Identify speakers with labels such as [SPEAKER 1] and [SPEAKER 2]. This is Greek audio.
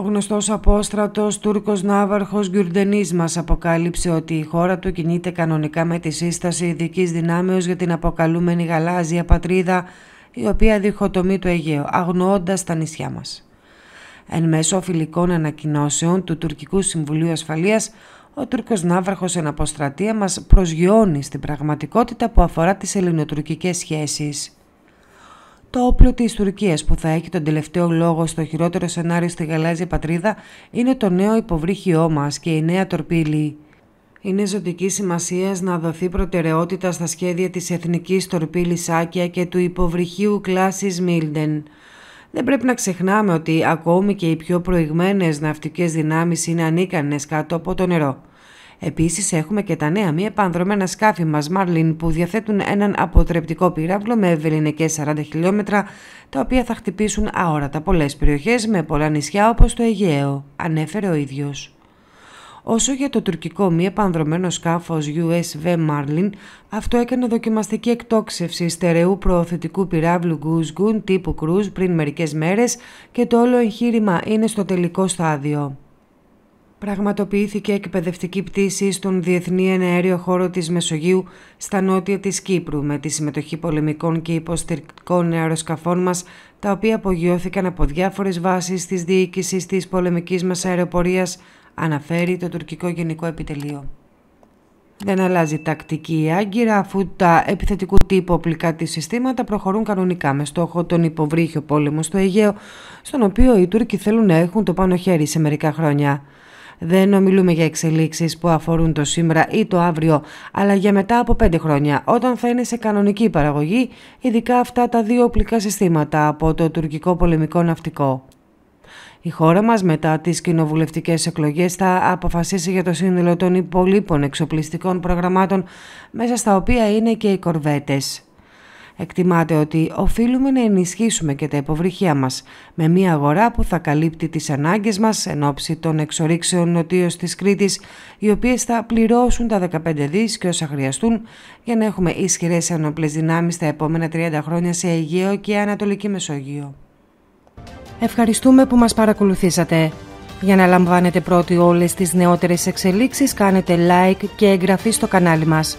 [SPEAKER 1] Ο γνωστός απόστρατος Τούρκος Ναύαρχος Γκιουρντενής μας αποκάλυψε ότι η χώρα του κινείται κανονικά με τη σύσταση ειδικής δυνάμεως για την αποκαλούμενη γαλάζια πατρίδα η οποία διχοτομεί το Αιγαίο, αγνοώντας τα νησιά μας. Εν μέσω φιλικών ανακοινώσεων του Τουρκικού Συμβουλίου Ασφαλείας, ο Τούρκος Ναύαρχος εν αποστρατεία μας προσγειώνει στην πραγματικότητα που αφορά τις ελληνοτουρκικές σχέσεις. Το όπλο της Τουρκίας που θα έχει τον τελευταίο λόγο στο χειρότερο σενάριο στη γαλάζια πατρίδα είναι το νέο υποβρύχιό μας και η νέα τορπίλη. Είναι ζωτική σημασία να δοθεί προτεραιότητα στα σχέδια της εθνικής τορπίλη Άκια και του υποβρυχίου κλάσης Μίλντεν. Δεν πρέπει να ξεχνάμε ότι ακόμη και οι πιο προηγμένες ναυτικές δυνάμεις είναι ανίκανες κάτω από το νερό. Επίσης, έχουμε και τα νέα μη επανδρομένα σκάφη μας Μάρλιν που διαθέτουν έναν αποτρεπτικό πυράβλο με ευελινικέ 40 χιλιόμετρα, τα οποία θα χτυπήσουν αόρατα πολλές περιοχές με πολλά νησιά όπως το Αιγαίο, ανέφερε ο ίδιος. Όσο για το τουρκικό μη επανδρομένο σκάφος USV Marlin, αυτό έκανε δοκιμαστική εκτόξευση στερεού προωθητικού πυράβλου Goon τύπου Cruise πριν μερικές μέρες και το όλο εγχείρημα είναι στο τελικό στάδιο πραγματοποιήθηκε εκπαιδευτική πτήση στον Διεθνή Εναέριο Χώρο της Μεσογείου στα νότια της Κύπρου με τη συμμετοχή πολεμικών και υποστηρικτικών αεροσκαφών μας τα οποία απογειώθηκαν από διάφορες βάσεις της διοίκησης της πολεμικής μας αεροπορίας αναφέρει το τουρκικό γενικό επιτελείο. Δεν αλλάζει τακτική η Άγκυρα αφού τα επιθετικού τύπου οπλικά της συστήματα προχωρούν κανονικά με στόχο τον υποβρύχιο πόλεμο στο Αιγαίο στον οποίο οι Τούρκοι θέλουν να έχουν το πάνω χέρι σε μερικά χρόνια. Δεν ομιλούμε για εξελίξεις που αφορούν το σήμερα ή το αύριο, αλλά για μετά από 5 χρόνια, όταν θα είναι σε κανονική παραγωγή, ειδικά αυτά τα δύο οπλικά συστήματα από το τουρκικό πολεμικό ναυτικό. Η χώρα μας μετά τις πεντε χρονια εκλογές θα αποφασίσει για το σύνολο των υπολείπων εξοπλιστικών προγραμμάτων μέσα στα οποία είναι και οι κορβέτες. Εκτιμάται ότι οφείλουμε να ενισχύσουμε και τα υποβρυχία μας με μια αγορά που θα καλύπτει τις ανάγκες μας εν ώψη των εξορίξεων νοτίως της Κρήτης, οι οποίες θα πληρώσουν τα 15 δις και όσα χρειαστούν για να έχουμε ισχυρές ενόπλες δυνάμεις τα επόμενα 30 χρόνια σε Αιγαίο και Ανατολική Μεσόγειο. Ευχαριστούμε που μας παρακολουθήσατε. Για να λαμβάνετε πρώτοι όλες τις νεότερες εξελίξεις κάνετε like και εγγραφή στο κανάλι μας.